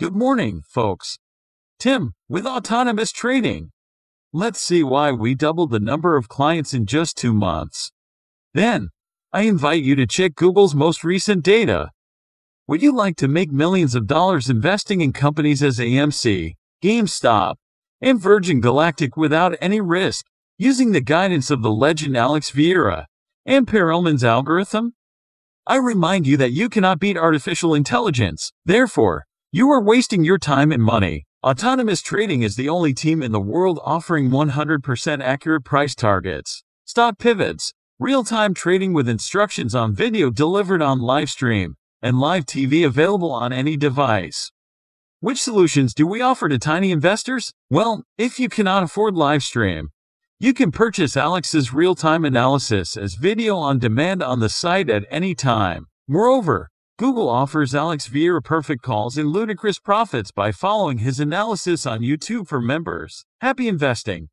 Good morning, folks. Tim with Autonomous Trading. Let's see why we doubled the number of clients in just two months. Then, I invite you to check Google's most recent data. Would you like to make millions of dollars investing in companies as AMC, GameStop, and Virgin Galactic without any risk, using the guidance of the legend Alex Vieira and Per algorithm? I remind you that you cannot beat artificial intelligence, therefore, you are wasting your time and money. Autonomous Trading is the only team in the world offering 100% accurate price targets, stock pivots, real-time trading with instructions on video delivered on live stream, and live TV available on any device. Which solutions do we offer to tiny investors? Well, if you cannot afford live stream, you can purchase Alex's real-time analysis as video on demand on the site at any time. Moreover, Google offers Alex Vieira perfect calls and ludicrous profits by following his analysis on YouTube for members. Happy investing!